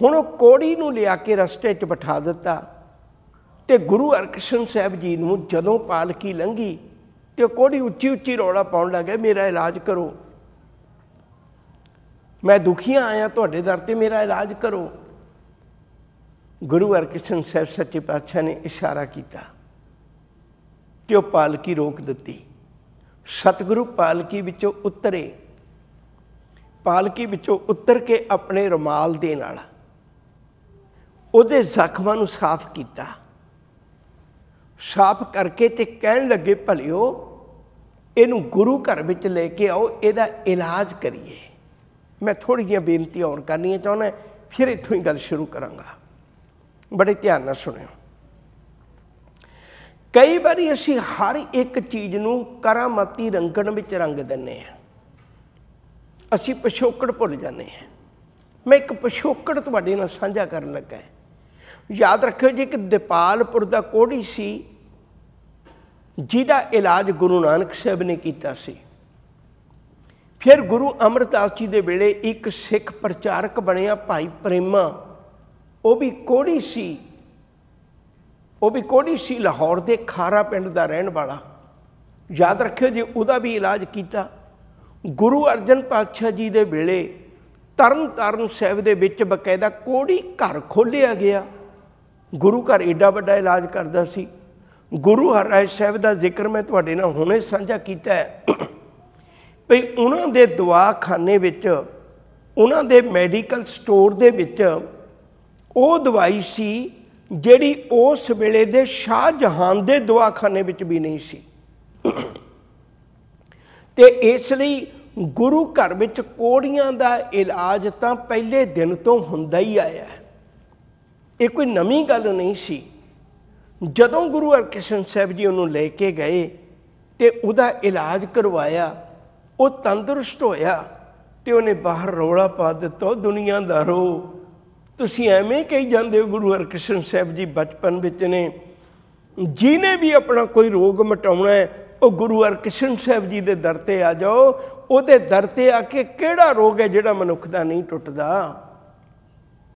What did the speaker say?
ਹੁਣ ਉਹ ਕੋੜੀ ਨੂੰ ਲਿਆ ਕੇ ਰਸਤੇ 'ਚ ਬਿਠਾ ਦਿੱਤਾ ਤੇ ਗੁਰੂ ਅਰਕਸ਼ਨ ਸਾਹਿਬ ਜੀ ਨੂੰ ਜਦੋਂ ਪਾਲਕੀ ਲੰਗੀ ਤੇ ਕੋੜੀ ਉੱਚੀ ਉੱਚੀ ਰੋੜਾ ਪਾਉਣ ਲੱਗੇ ਮੇਰਾ ਇਲਾਜ ਕਰੋ ਮੈਂ ਦੁਖੀਆਂ ਆਇਆ ਤੁਹਾਡੇ ਦਰ ਤੇ ਮੇਰਾ ਇਲਾਜ ਕਰੋ ਗੁਰੂ ਅਰਕਸ਼ਨ ਸਾਹਿਬ ਸੱਚੇ ਪਾਤਸ਼ਾਹ ਨੇ ਇਸ਼ਾਰਾ ਕੀਤਾ ਤੇ ਉਹ ਪਾਲਕੀ ਰੋਕ ਦਿੱਤੀ ਸਤਿਗੁਰੂ ਪਾਲਕੀ ਵਿੱਚੋਂ ਉਤਰੇ ਪਾਲਕੀ ਵਿੱਚੋਂ ਉਤਰ ਕੇ ਆਪਣੇ ਰੁਮਾਲ ਦੇ ਨਾਲ ਉਹਦੇ ਜ਼ਖਮਾਂ ਨੂੰ ਸਾਫ਼ ਕੀਤਾ ਸਾਫ਼ ਕਰਕੇ ਤੇ ਕਹਿਣ ਲੱਗੇ ਭਲਿਓ ਇਹਨੂੰ ਗੁਰੂ ਘਰ ਵਿੱਚ ਲੈ ਕੇ ਆਓ ਇਹਦਾ ਇਲਾਜ ਕਰੀਏ ਮੈਂ ਥੋੜੀ ਜਿਹੀ ਬੇਨਤੀ ਹੋਰ ਕਰਨੀ ਚਾਹੁੰਦਾ ਫਿਰ ਇੱਥੋਂ ਹੀ ਗੱਲ ਸ਼ੁਰੂ ਕਰਾਂਗਾ ਬੜੇ ਧਿਆਨ ਨਾਲ ਸੁਣਿਓ ਕਈ ਵਾਰੀ ਅਸੀਂ ਹਰ ਇੱਕ ਚੀਜ਼ ਨੂੰ ਕਰਾਮਾਤੀ ਰੰਗਣ ਵਿੱਚ ਰੰਗ ਦਿੰਨੇ ਆ ਅਸੀਂ ਪਿਛੋਕੜ ਭੁੱਲ ਜਾਂਦੇ ਆ ਮੈਂ ਇੱਕ ਪਿਛੋਕੜ ਤੁਹਾਡੇ ਨਾਲ ਸਾਂਝਾ ਕਰਨ ਲੱਗਾ ਯਾਦ ਰੱਖਿਓ ਜੀ ਕਿ ਦੀਪਾਲਪੁਰ ਦਾ ਕੋੜੀ ਸੀ ਜਿਹਦਾ ਇਲਾਜ ਗੁਰੂ ਨਾਨਕ ਸਾਹਿਬ ਨੇ ਕੀਤਾ ਸੀ ਫਿਰ ਗੁਰੂ ਅਮਰਦਾਸ ਜੀ ਦੇ ਵੇਲੇ ਇੱਕ ਸਿੱਖ ਪ੍ਰਚਾਰਕ ਬਣਿਆ ਭਾਈ ਪ੍ਰੇਮਾ ਉਹ ਵੀ ਕੋੜੀ ਸੀ ਉਹ ਵੀ ਕੋੜੀ ਸੀ ਲਾਹੌਰ ਦੇ ਖਾਰਾ ਪਿੰਡ ਦਾ ਰਹਿਣ ਵਾਲਾ ਯਾਦ ਰੱਖਿਓ ਜੀ ਉਹਦਾ ਵੀ ਇਲਾਜ ਕੀਤਾ ਗੁਰੂ ਅਰਜਨ ਪਾਤਸ਼ਾਹ ਜੀ ਦੇ ਵੇਲੇ ਤਰਨ ਤਰਨ ਸਾਹਿਬ ਦੇ ਵਿੱਚ ਬਕਾਇਦਾ ਕੋੜੀ ਘਰ ਖੋਲਿਆ ਗਿਆ ਗੁਰੂ ਘਰ ਏਡਾ ਵੱਡਾ ਇਲਾਜ ਕਰਦਾ ਸੀ ਗੁਰੂ ਹਰਿ ਸਾਹਿਬ ਦਾ ਜ਼ਿਕਰ ਮੈਂ ਤੁਹਾਡੇ ਨਾਲ ਹੁਣੇ ਸਾਂਝਾ ਕੀਤਾ ਹੈ ਭਈ ਉਹਨਾਂ ਦੇ ਦਵਾਖਾਨੇ ਵਿੱਚ ਉਹਨਾਂ ਦੇ ਮੈਡੀਕਲ ਸਟੋਰ ਦੇ ਵਿੱਚ ਉਹ ਦਵਾਈ ਸੀ ਜਿਹੜੀ ਉਸ ਵੇਲੇ ਦੇ ਸ਼ਾਹ ਜਹਾਨ ਦੇ ਦਵਾਖਾਨੇ ਵਿੱਚ ਵੀ ਨਹੀਂ ਸੀ ਤੇ ਇਸ ਲਈ ਗੁਰੂ ਘਰ ਵਿੱਚ ਕੋੜੀਆਂ ਦਾ ਇਲਾਜ ਤਾਂ ਪਹਿਲੇ ਦਿਨ ਤੋਂ ਹੁੰਦਾ ਹੀ ਆਇਆ ਹੈ ਇਹ ਕੋਈ ਨਵੀਂ ਗੱਲ ਨਹੀਂ ਸੀ ਜਦੋਂ ਗੁਰੂ ਅਰਕਿਸ਼ਨ ਸਾਹਿਬ ਜੀ ਉਹਨੂੰ ਲੈ ਕੇ ਗਏ ਤੇ ਉਹਦਾ ਇਲਾਜ ਕਰਵਾਇਆ ਉਹ ਤੰਦਰੁਸਤ ਹੋਇਆ ਤੇ ਉਹਨੇ ਬਾਹਰ ਰੌਲਾ ਪਾ ਦਿੱਤਾ ਦਾ ਰੋ ਤੁਸੀਂ ਐਵੇਂ ਕਹੀ ਜਾਂਦੇ ਹੋ ਗੁਰੂ ਅਰਕਿਸ਼ਨ ਸਾਹਿਬ ਜੀ ਬਚਪਨ ਵਿੱਚ ਨੇ ਜਿਨੇ ਵੀ ਆਪਣਾ ਕੋਈ ਰੋਗ ਮਟਾਉਣਾ ਹੈ ਉਹ ਗੁਰੂ ਅਰਕਿਸ਼ਨ ਸਾਹਿਬ ਜੀ ਦੇ ਦਰ ਤੇ ਆ ਜਾਓ ਉਹਦੇ ਦਰ ਤੇ ਆ ਕੇ ਕਿਹੜਾ ਰੋਗ ਹੈ ਜਿਹੜਾ ਮਨੁੱਖ ਦਾ ਨਹੀਂ ਟੁੱਟਦਾ